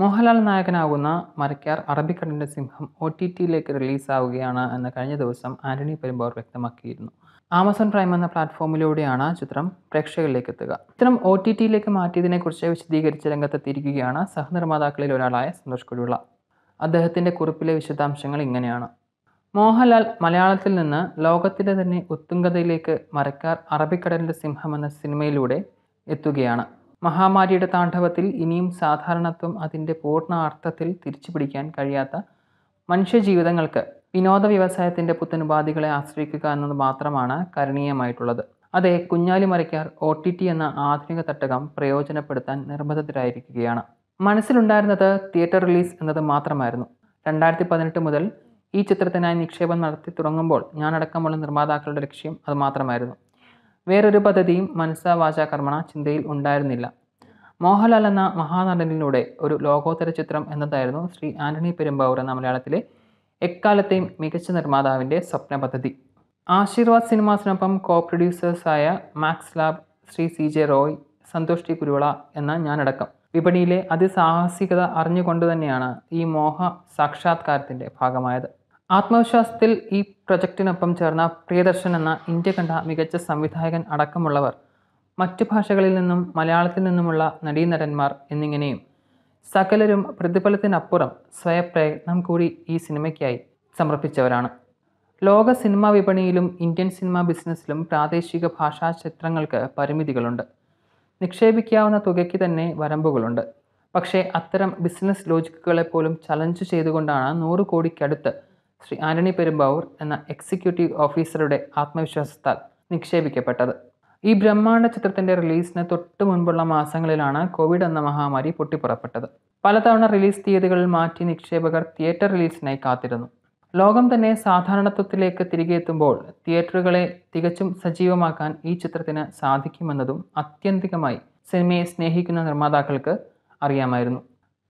മോഹൻലാൽ നായകനാകുന്ന മരക്കാർ അറബിക്കടലിൻ്റെ സിംഹം O T ടിയിലേക്ക് റിലീസാവുകയാണ് എന്ന് കഴിഞ്ഞ ദിവസം ആന്റണി പെരുമ്പോർ വ്യക്തമാക്കിയിരുന്നു ആമസോൺ പ്രൈം എന്ന പ്ലാറ്റ്ഫോമിലൂടെയാണ് ചിത്രം പ്രേക്ഷകരിലേക്ക് എത്തുക ചിത്രം ഒ ടി ടിയിലേക്ക് മാറ്റിയതിനെക്കുറിച്ച് വിശദീകരിച്ച രംഗത്തെത്തിയിരിക്കുകയാണ് സഹനിർമ്മാതാക്കളിൽ ഒരാളായ സന്തോഷ് കുഴുള്ള അദ്ദേഹത്തിൻ്റെ കുറിപ്പിലെ വിശദാംശങ്ങൾ ഇങ്ങനെയാണ് മോഹൻലാൽ മലയാളത്തിൽ നിന്ന് ലോകത്തിൻ്റെ തന്നെ ഉത്തുംഗതയിലേക്ക് മരക്കാർ അറബിക്കടലിൻ്റെ സിംഹം എന്ന സിനിമയിലൂടെ എത്തുകയാണ് മഹാമാരിയുടെ താണ്ഡവത്തിൽ ഇനിയും സാധാരണത്വം അതിൻ്റെ പൂർണ്ണ അർത്ഥത്തിൽ തിരിച്ചുപിടിക്കാൻ കഴിയാത്ത മനുഷ്യജീവിതങ്ങൾക്ക് വിനോദ വ്യവസായത്തിൻ്റെ പുത്തനുപാധികളെ ആശ്രയിക്കുക എന്നത് മാത്രമാണ് കരണീയമായിട്ടുള്ളത് അതെ കുഞ്ഞാലിമരയ്ക്കാർ ഒ ടി ടി എന്ന ആധുനിക തട്ടകം പ്രയോജനപ്പെടുത്താൻ നിർബന്ധിതരായിരിക്കുകയാണ് മനസ്സിലുണ്ടായിരുന്നത് തിയേറ്റർ റിലീസ് എന്നത് മാത്രമായിരുന്നു രണ്ടായിരത്തി പതിനെട്ട് മുതൽ ഈ ചിത്രത്തിനായി നിക്ഷേപം നടത്തി തുടങ്ങുമ്പോൾ ഞാനടക്കമുള്ള നിർമ്മാതാക്കളുടെ ലക്ഷ്യം അത് മാത്രമായിരുന്നു വേറൊരു പദ്ധതിയും മനസ്സാവാച ചിന്തയിൽ ഉണ്ടായിരുന്നില്ല മോഹൻലാൽ എന്ന മഹാനടനിലൂടെ ഒരു ലോകോത്തര ചിത്രം എന്നതായിരുന്നു ശ്രീ ആന്റണി പെരുമ്പാവൂർ എന്ന മലയാളത്തിലെ എക്കാലത്തെയും മികച്ച നിർമ്മാതാവിൻ്റെ സ്വപ്ന പദ്ധതി ആശീർവാദ് സിനിമാസിനൊപ്പം കോ പ്രൊഡ്യൂസേഴ്സായ Max Lab Shri C J Roy Santhosh T Kuruvila എന്ന ഞാനടക്കം വിപണിയിലെ അതിസാഹസികത അറിഞ്ഞുകൊണ്ട് തന്നെയാണ് ഈ മോഹ സാക്ഷാത്കാരത്തിൻ്റെ ഭാഗമായത് ആത്മവിശ്വാസത്തിൽ ഈ പ്രൊജക്റ്റിനൊപ്പം ചേർന്ന പ്രിയദർശൻ എന്ന ഇന്ത്യ കണ്ട മികച്ച സംവിധായകൻ അടക്കമുള്ളവർ മറ്റു ഭാഷകളിൽ നിന്നും മലയാളത്തിൽ നിന്നുമുള്ള നടീനടന്മാർ എന്നിങ്ങനെയും സകലരും പ്രതിഫലത്തിനപ്പുറം സ്വയപ്രയത്നം കൂടി ഈ സിനിമയ്ക്കായി സമർപ്പിച്ചവരാണ് ലോക സിനിമാ വിപണിയിലും ഇന്ത്യൻ സിനിമാ ബിസിനസ്സിലും പ്രാദേശിക ഭാഷാ ചിത്രങ്ങൾക്ക് പരിമിതികളുണ്ട് നിക്ഷേപിക്കാവുന്ന തുകയ്ക്ക് തന്നെ വരമ്പുകളുണ്ട് പക്ഷേ അത്തരം ബിസിനസ് ലോജിക്കുകളെ പോലും ചലഞ്ച് ചെയ്തുകൊണ്ടാണ് നൂറ് കോടിക്കടുത്ത് ശ്രീ ആന്റണി പെരുമ്പാവൂർ എന്ന എക്സിക്യൂട്ടീവ് ഓഫീസറുടെ ആത്മവിശ്വാസത്താൽ നിക്ഷേപിക്കപ്പെട്ടത് ഈ ബ്രഹ്മാണ്ഡ ചിത്രത്തിൻ്റെ റിലീസിന് തൊട്ട് മുൻപുള്ള മാസങ്ങളിലാണ് കോവിഡ് എന്ന മഹാമാരി പൊട്ടിപ്പുറപ്പെട്ടത് പലതവണ റിലീസ് തീയതികൾ മാറ്റി നിക്ഷേപകർ തിയേറ്റർ റിലീസിനായി കാത്തിരുന്നു ലോകം തന്നെ സാധാരണത്വത്തിലേക്ക് തിരികെ എത്തുമ്പോൾ തിയേറ്ററുകളെ തികച്ചും സജീവമാക്കാൻ ഈ ചിത്രത്തിന് സാധിക്കുമെന്നതും അത്യന്തികമായി സിനിമയെ സ്നേഹിക്കുന്ന നിർമ്മാതാക്കൾക്ക് അറിയാമായിരുന്നു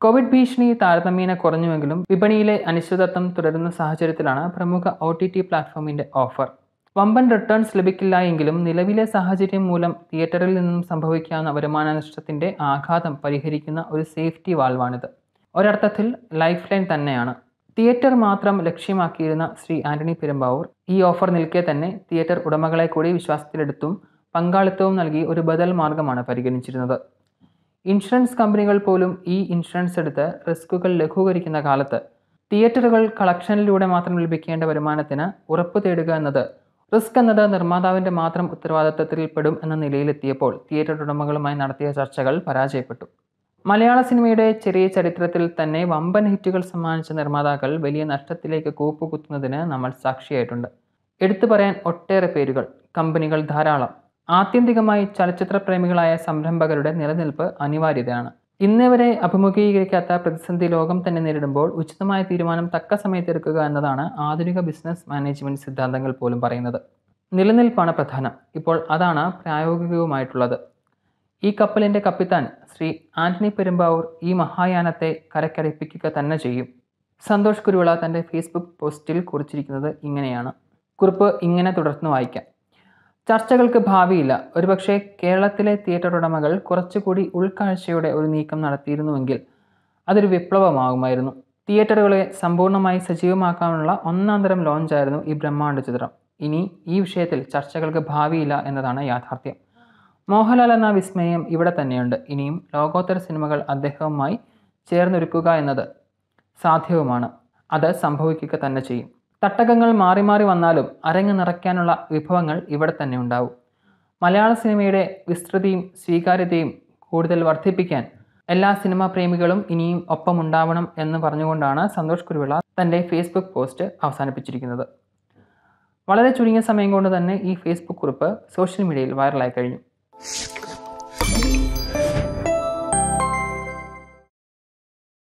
കോവിഡ് ഭീഷണി താരതമ്യേന കുറഞ്ഞുവെങ്കിലും വിപണിയിലെ അനിശ്ചിതത്വം തുടരുന്ന സാഹചര്യത്തിലാണ് പ്രമുഖ ഒ ടി ടി പ്ലാറ്റ്ഫോമിൻ്റെ ഓഫർ വമ്പൻ റിട്ടേൺസ് ലഭിക്കില്ല എങ്കിലും നിലവിലെ സാഹചര്യം മൂലം തിയേറ്ററിൽ നിന്നും സംഭവിക്കാവുന്ന വരുമാന നഷ്ടത്തിൻ്റെ ആഘാതം പരിഹരിക്കുന്ന ഒരു സേഫ്റ്റി വാൾവാണിത് ഒരർത്ഥത്തിൽ ലൈഫ് ലൈൻ തന്നെയാണ് തിയേറ്റർ മാത്രം ലക്ഷ്യമാക്കിയിരുന്ന ശ്രീ ആന്റണി പെരുമ്പാവൂർ ഈ ഓഫർ നിൽക്കെ തന്നെ തിയേറ്റർ ഉടമകളെ കൂടി വിശ്വാസത്തിലെടുത്തും പങ്കാളിത്തവും നൽകി ഒരു ബദൽ മാർഗമാണ് പരിഗണിച്ചിരുന്നത് ഇൻഷുറൻസ് കമ്പനികൾ പോലും ഈ ഇൻഷുറൻസ് എടുത്ത് റിസ്കുകൾ ലഘൂകരിക്കുന്ന കാലത്ത് തിയേറ്ററുകൾ കളക്ഷനിലൂടെ മാത്രം ലഭിക്കേണ്ട വരുമാനത്തിന് ഉറപ്പ് തേടുക എന്നത് റിസ്ക് എന്നത് നിർമ്മാതാവിൻ്റെ മാത്രം ഉത്തരവാദിത്തത്തിൽപ്പെടും എന്ന നിലയിലെത്തിയപ്പോൾ തിയേറ്റർ ഉടമകളുമായി നടത്തിയ ചർച്ചകൾ പരാജയപ്പെട്ടു മലയാള സിനിമയുടെ ചെറിയ ചരിത്രത്തിൽ തന്നെ വമ്പൻ ഹിറ്റുകൾ സമ്മാനിച്ച നിർമ്മാതാക്കൾ വലിയ നഷ്ടത്തിലേക്ക് കൂപ്പുകുത്തുന്നതിന് നമ്മൾ സാക്ഷിയായിട്ടുണ്ട് എടുത്തു പറയാൻ ഒട്ടേറെ പേരുകൾ കമ്പനികൾ ധാരാളം ആത്യന്തികമായി ചലച്ചിത്ര പ്രേമികളായ സംരംഭകരുടെ നിലനിൽപ്പ് അനിവാര്യതയാണ് ഇന്നേവരെ അഭിമുഖീകരിക്കാത്ത പ്രതിസന്ധി ലോകം തന്നെ നേരിടുമ്പോൾ ഉചിതമായ തീരുമാനം തക്ക സമയത്തെടുക്കുക എന്നതാണ് ആധുനിക ബിസിനസ് മാനേജ്മെൻറ്റ് സിദ്ധാന്തങ്ങൾ പോലും പറയുന്നത് നിലനിൽപ്പാണ് പ്രധാനം ഇപ്പോൾ അതാണ് പ്രായോഗികവുമായിട്ടുള്ളത് ഈ കപ്പലിൻ്റെ കപ്പിത്താൻ ശ്രീ ആന്റണി പെരുമ്പാവൂർ ഈ മഹായാനത്തെ കരക്കടിപ്പിക്കുക തന്നെ ചെയ്യും സന്തോഷ് കുരുവിള തൻ്റെ ഫേസ്ബുക്ക് പോസ്റ്റിൽ കുറിച്ചിരിക്കുന്നത് ഇങ്ങനെയാണ് കുറിപ്പ് ഇങ്ങനെ തുടർന്ന് വായിക്കാം ചർച്ചകൾക്ക് ഭാവിയില്ല ഒരുപക്ഷെ കേരളത്തിലെ തിയേറ്റർ ഉടമകൾ കുറച്ചുകൂടി ഉൾക്കാഴ്ചയുടെ ഒരു നീക്കം നടത്തിയിരുന്നുവെങ്കിൽ അതൊരു വിപ്ലവമാകുമായിരുന്നു തിയേറ്ററുകളെ സമ്പൂർണ്ണമായി സജീവമാക്കാനുള്ള ഒന്നാന്തരം ലോഞ്ചായിരുന്നു ഈ ബ്രഹ്മാണ്ട ചിത്രം ഇനി ഈ വിഷയത്തിൽ ചർച്ചകൾക്ക് ഭാവിയില്ല എന്നതാണ് യാഥാർത്ഥ്യം മോഹൻലാൽ എന്ന വിസ്മയം ഇവിടെ തന്നെയുണ്ട് ഇനിയും ലോകോത്തര സിനിമകൾ അദ്ദേഹവുമായി ചേർന്നൊരുക്കുക എന്നത് സാധ്യവുമാണ് അത് സംഭവിക്കുക തന്നെ ചെയ്യും തട്ടകങ്ങൾ മാറി മാറി വന്നാലും അരങ്ങ് നിറയ്ക്കാനുള്ള വിഭവങ്ങൾ ഇവിടെ തന്നെ ഉണ്ടാവും മലയാള സിനിമയുടെ വിസ്തൃതിയും സ്വീകാര്യതയും കൂടുതൽ വർദ്ധിപ്പിക്കാൻ എല്ലാ സിനിമാ പ്രേമികളും ഇനിയും ഒപ്പമുണ്ടാവണം എന്ന് പറഞ്ഞുകൊണ്ടാണ് സന്തോഷ് കുരുവിള തൻ്റെ ഫേസ്ബുക്ക് പോസ്റ്റ് അവസാനിപ്പിച്ചിരിക്കുന്നത് വളരെ ചുരുങ്ങിയ സമയം കൊണ്ട് തന്നെ ഈ ഫേസ്ബുക്ക് കുറിപ്പ് സോഷ്യൽ മീഡിയയിൽ വൈറലായി കഴിഞ്ഞു